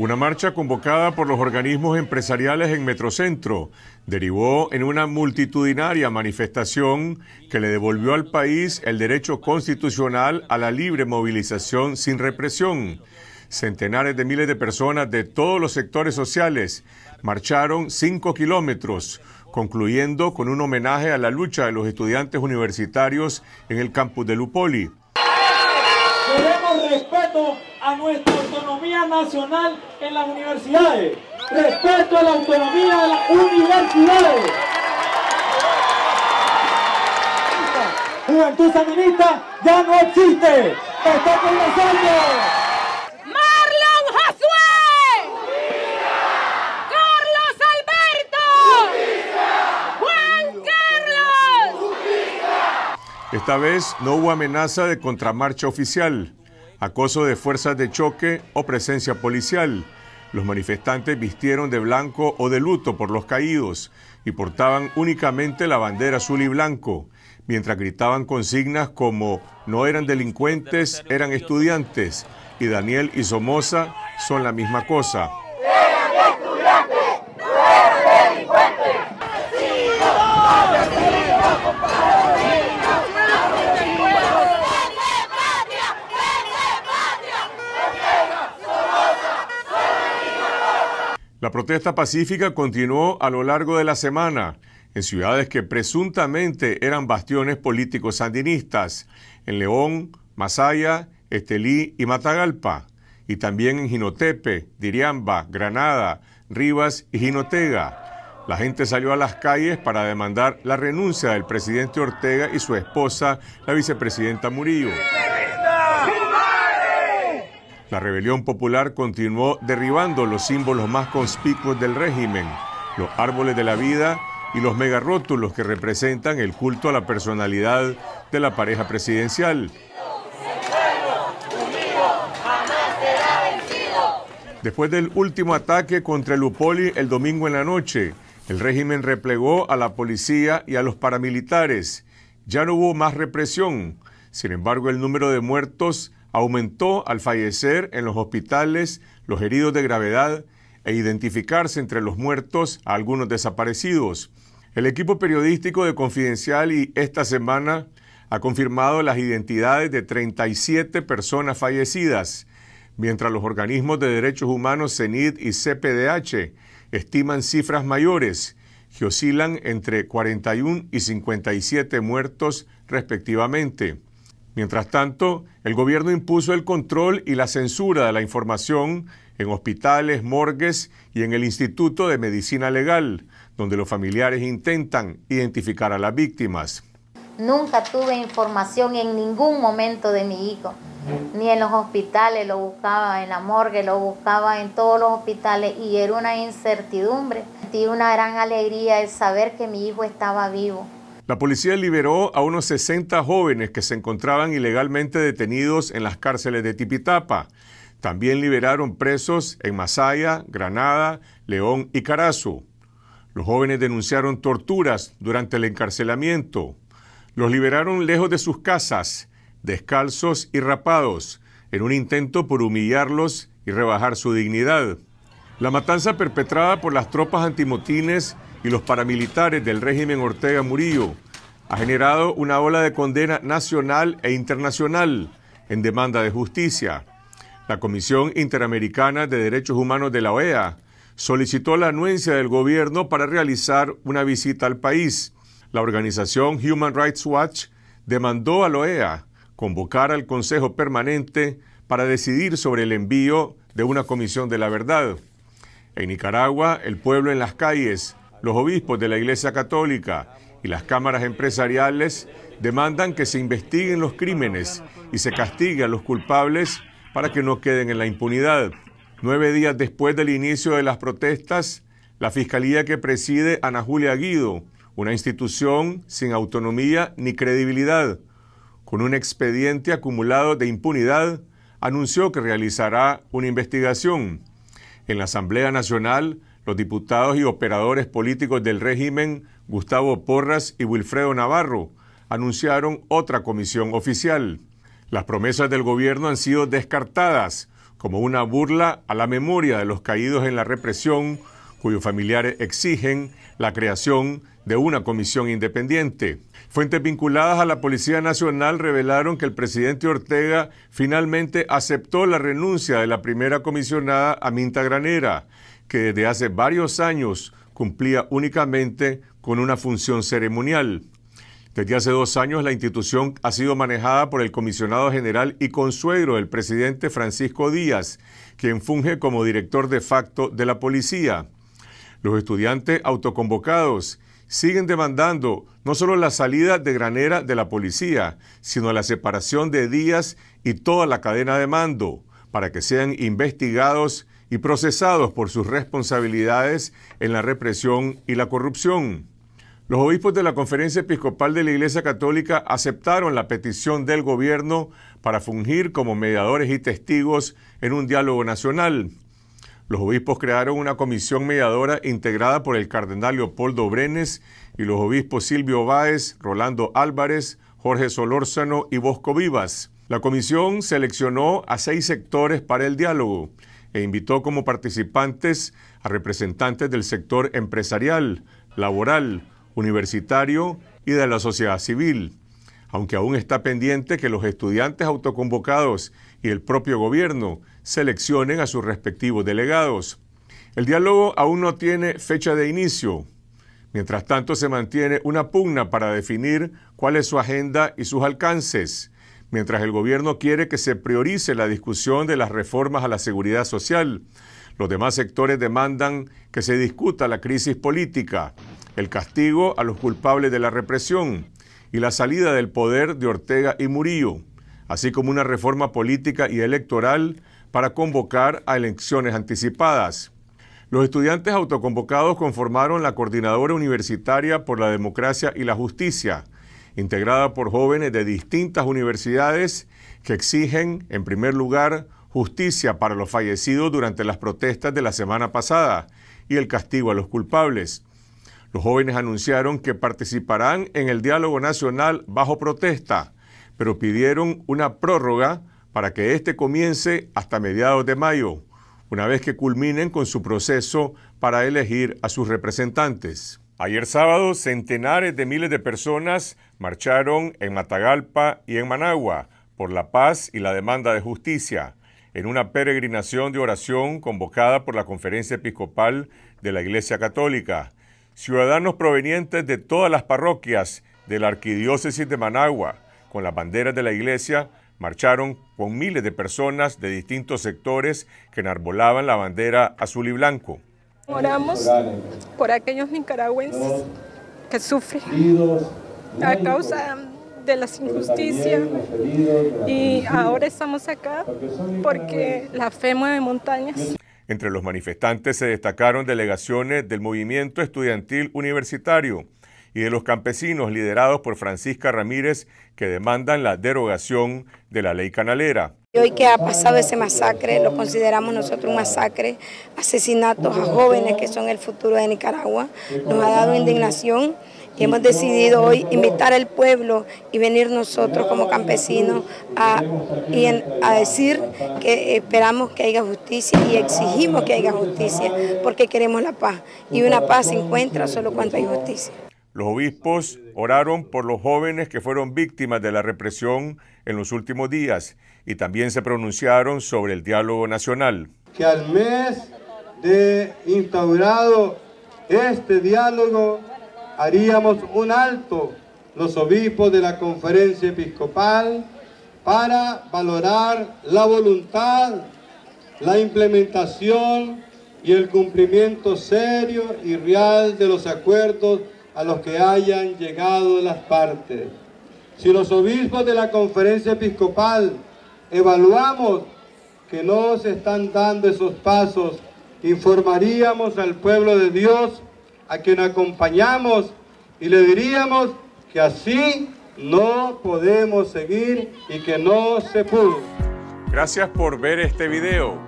Una marcha convocada por los organismos empresariales en Metrocentro derivó en una multitudinaria manifestación que le devolvió al país el derecho constitucional a la libre movilización sin represión. Centenares de miles de personas de todos los sectores sociales marcharon cinco kilómetros, concluyendo con un homenaje a la lucha de los estudiantes universitarios en el campus de Lupoli respeto a nuestra autonomía nacional en las universidades. Respeto a la autonomía de las universidades. Juventud Sandinista ya no existe. Está con nosotros. Esta vez no hubo amenaza de contramarcha oficial acoso de fuerzas de choque o presencia policial. Los manifestantes vistieron de blanco o de luto por los caídos y portaban únicamente la bandera azul y blanco, mientras gritaban consignas como no eran delincuentes, eran estudiantes y Daniel y Somoza son la misma cosa. La protesta pacífica continuó a lo largo de la semana en ciudades que presuntamente eran bastiones políticos sandinistas, en León, Masaya, Estelí y Matagalpa, y también en Jinotepe, Diriamba, Granada, Rivas y Jinotega. La gente salió a las calles para demandar la renuncia del presidente Ortega y su esposa, la vicepresidenta Murillo. La rebelión popular continuó derribando los símbolos más conspicuos del régimen, los árboles de la vida y los megarótulos que representan el culto a la personalidad de la pareja presidencial. Después del último ataque contra el Upoli el domingo en la noche, el régimen replegó a la policía y a los paramilitares. Ya no hubo más represión. Sin embargo, el número de muertos aumentó al fallecer en los hospitales los heridos de gravedad e identificarse entre los muertos a algunos desaparecidos. El equipo periodístico de Confidencial y esta semana ha confirmado las identidades de 37 personas fallecidas, mientras los organismos de derechos humanos CENID y CPDH estiman cifras mayores que oscilan entre 41 y 57 muertos respectivamente. Mientras tanto, el gobierno impuso el control y la censura de la información en hospitales, morgues y en el Instituto de Medicina Legal, donde los familiares intentan identificar a las víctimas. Nunca tuve información en ningún momento de mi hijo, ni en los hospitales, lo buscaba en la morgue, lo buscaba en todos los hospitales y era una incertidumbre. Y una gran alegría el saber que mi hijo estaba vivo. La policía liberó a unos 60 jóvenes que se encontraban ilegalmente detenidos en las cárceles de Tipitapa. También liberaron presos en Masaya, Granada, León y Carazo. Los jóvenes denunciaron torturas durante el encarcelamiento. Los liberaron lejos de sus casas, descalzos y rapados, en un intento por humillarlos y rebajar su dignidad. La matanza perpetrada por las tropas antimotines y los paramilitares del régimen Ortega Murillo ha generado una ola de condena nacional e internacional en demanda de justicia. La Comisión Interamericana de Derechos Humanos de la OEA solicitó la anuencia del gobierno para realizar una visita al país. La organización Human Rights Watch demandó a la OEA convocar al Consejo Permanente para decidir sobre el envío de una comisión de la verdad. En Nicaragua, el pueblo en las calles los obispos de la Iglesia Católica y las cámaras empresariales demandan que se investiguen los crímenes y se castigue a los culpables para que no queden en la impunidad. Nueve días después del inicio de las protestas, la fiscalía que preside Ana Julia Guido, una institución sin autonomía ni credibilidad, con un expediente acumulado de impunidad, anunció que realizará una investigación. En la Asamblea Nacional, los diputados y operadores políticos del régimen Gustavo Porras y Wilfredo Navarro anunciaron otra comisión oficial. Las promesas del gobierno han sido descartadas como una burla a la memoria de los caídos en la represión, cuyos familiares exigen la creación de una comisión independiente. Fuentes vinculadas a la Policía Nacional revelaron que el presidente Ortega finalmente aceptó la renuncia de la primera comisionada a minta Granera que desde hace varios años cumplía únicamente con una función ceremonial. Desde hace dos años la institución ha sido manejada por el comisionado general y consuegro del presidente Francisco Díaz, quien funge como director de facto de la policía. Los estudiantes autoconvocados siguen demandando no solo la salida de granera de la policía, sino la separación de Díaz y toda la cadena de mando para que sean investigados y procesados por sus responsabilidades en la represión y la corrupción. Los obispos de la Conferencia Episcopal de la Iglesia Católica aceptaron la petición del gobierno para fungir como mediadores y testigos en un diálogo nacional. Los obispos crearon una comisión mediadora integrada por el cardenal Leopoldo Brenes y los obispos Silvio Báez, Rolando Álvarez, Jorge Solórzano y Bosco Vivas. La comisión seleccionó a seis sectores para el diálogo e invitó como participantes a representantes del sector empresarial, laboral, universitario y de la sociedad civil, aunque aún está pendiente que los estudiantes autoconvocados y el propio gobierno seleccionen a sus respectivos delegados. El diálogo aún no tiene fecha de inicio. Mientras tanto, se mantiene una pugna para definir cuál es su agenda y sus alcances mientras el gobierno quiere que se priorice la discusión de las reformas a la seguridad social. Los demás sectores demandan que se discuta la crisis política, el castigo a los culpables de la represión y la salida del poder de Ortega y Murillo, así como una reforma política y electoral para convocar a elecciones anticipadas. Los estudiantes autoconvocados conformaron la Coordinadora Universitaria por la Democracia y la Justicia, integrada por jóvenes de distintas universidades que exigen, en primer lugar, justicia para los fallecidos durante las protestas de la semana pasada y el castigo a los culpables. Los jóvenes anunciaron que participarán en el diálogo nacional bajo protesta, pero pidieron una prórroga para que éste comience hasta mediados de mayo, una vez que culminen con su proceso para elegir a sus representantes. Ayer sábado, centenares de miles de personas marcharon en Matagalpa y en Managua por la paz y la demanda de justicia, en una peregrinación de oración convocada por la Conferencia Episcopal de la Iglesia Católica. Ciudadanos provenientes de todas las parroquias de la Arquidiócesis de Managua, con las banderas de la Iglesia, marcharon con miles de personas de distintos sectores que enarbolaban la bandera azul y blanco. Moramos por aquellos nicaragüenses que sufren a causa de las injusticias y ahora estamos acá porque la fe mueve montañas. Entre los manifestantes se destacaron delegaciones del movimiento estudiantil universitario y de los campesinos liderados por Francisca Ramírez que demandan la derogación de la ley canalera. Hoy que ha pasado ese masacre, lo consideramos nosotros un masacre, asesinatos a jóvenes que son el futuro de Nicaragua, nos ha dado indignación y hemos decidido hoy invitar al pueblo y venir nosotros como campesinos a, decir que esperamos que haya justicia y exigimos que haya justicia porque queremos la paz y una paz se encuentra solo cuando hay justicia. Los obispos oraron por los jóvenes que fueron víctimas de la represión en los últimos días y también se pronunciaron sobre el diálogo nacional. Que al mes de instaurado este diálogo haríamos un alto los obispos de la conferencia episcopal para valorar la voluntad, la implementación y el cumplimiento serio y real de los acuerdos a los que hayan llegado las partes. Si los obispos de la conferencia episcopal evaluamos que no se están dando esos pasos, informaríamos al pueblo de Dios a quien acompañamos y le diríamos que así no podemos seguir y que no se pudo. Gracias por ver este video.